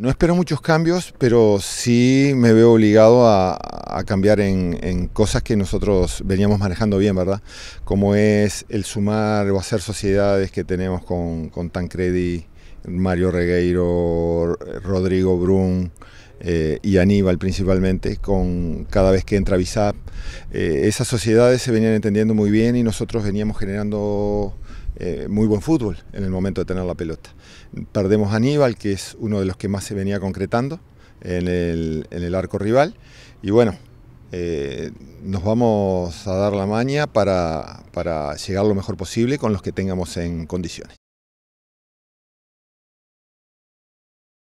No espero muchos cambios, pero sí me veo obligado a, cambiar en, cosas que nosotros veníamos manejando bien, ¿verdad? Como es el sumar o hacer sociedades que tenemos con, con Tancredi Mario Regueiro, Rodrigo Brun, eh, y Aníbal principalmente, con cada vez que entra Bizap. Eh, esas sociedades se venían entendiendo muy bien y nosotros veníamos generando eh, muy buen fútbol en el momento de tener la pelota. Perdemos a Aníbal, que es uno de los que más se venía concretando en el, arco rival, y bueno. nos vamos a dar la maña para llegar lo mejor posible con los que tengamos en condiciones.